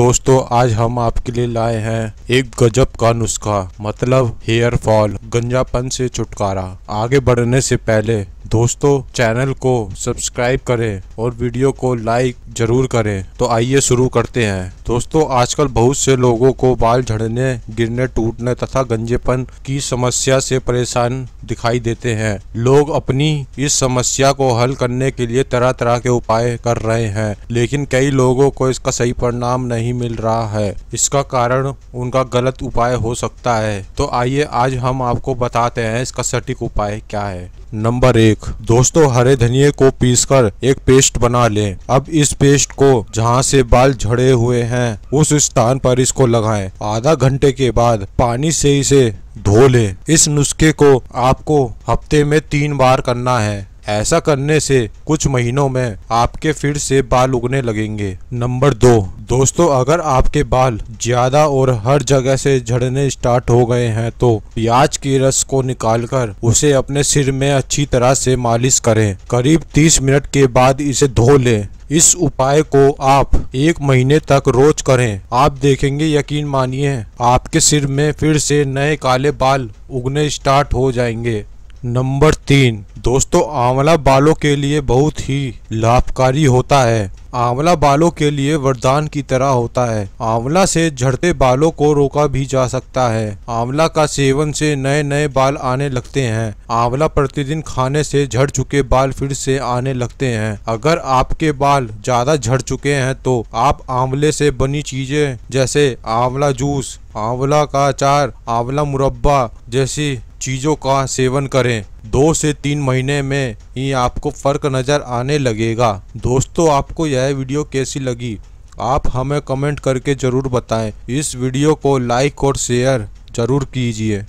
दोस्तों आज हम आपके लिए लाए हैं एक गजब का नुस्खा मतलब हेयर फॉल गंजापन से छुटकारा आगे बढ़ने से पहले दोस्तों चैनल को सब्सक्राइब करें और वीडियो को लाइक जरूर करें तो आइए शुरू करते हैं दोस्तों आजकल बहुत से लोगों को बाल झड़ने गिरने टूटने तथा गंजेपन की समस्या से परेशान दिखाई देते हैं लोग अपनी इस समस्या को हल करने के लिए तरह तरह के उपाय कर रहे हैं लेकिन कई लोगों को इसका सही परिणाम नहीं मिल रहा है इसका कारण उनका गलत उपाय हो सकता है तो आइए आज हम आपको बताते हैं इसका सटीक उपाय क्या है नंबर एक दोस्तों हरे धनिए को पीसकर एक पेस्ट बना लें अब इस पेस्ट को जहाँ से बाल झड़े हुए हैं है उस स्थान पर इसको लगाएं। आधा घंटे के बाद पानी से इसे धो लें। इस नुस्खे को आपको हफ्ते में तीन बार करना है ऐसा करने से कुछ महीनों में आपके फिर से बाल उगने लगेंगे नंबर दो दोस्तों अगर आपके बाल ज्यादा और हर जगह से झड़ने स्टार्ट हो गए हैं तो प्याज के रस को निकालकर उसे अपने सिर में अच्छी तरह से मालिश करें करीब 30 मिनट के बाद इसे धो लें इस उपाय को आप एक महीने तक रोज करें आप देखेंगे यकीन मानिए आपके सिर में फिर से नए काले बाल उगने स्टार्ट हो जाएंगे नंबर तीन दोस्तों आंवला बालों के लिए बहुत ही लाभकारी होता है आंवला बालों के लिए वरदान की तरह होता है आंवला से झड़ते बालों को रोका भी जा सकता है आंवला का सेवन से नए नए बाल आने लगते हैं आंवला प्रतिदिन खाने से झड़ चुके बाल फिर से आने लगते हैं अगर आपके बाल ज्यादा झड़ चुके हैं तो आप आंवले से बनी चीजें जैसे आंवला जूस आंवला का अचार आंवला मुरब्बा जैसी चीज़ों का सेवन करें दो से तीन महीने में ही आपको फ़र्क नज़र आने लगेगा दोस्तों आपको यह वीडियो कैसी लगी आप हमें कमेंट करके ज़रूर बताएं इस वीडियो को लाइक और शेयर ज़रूर कीजिए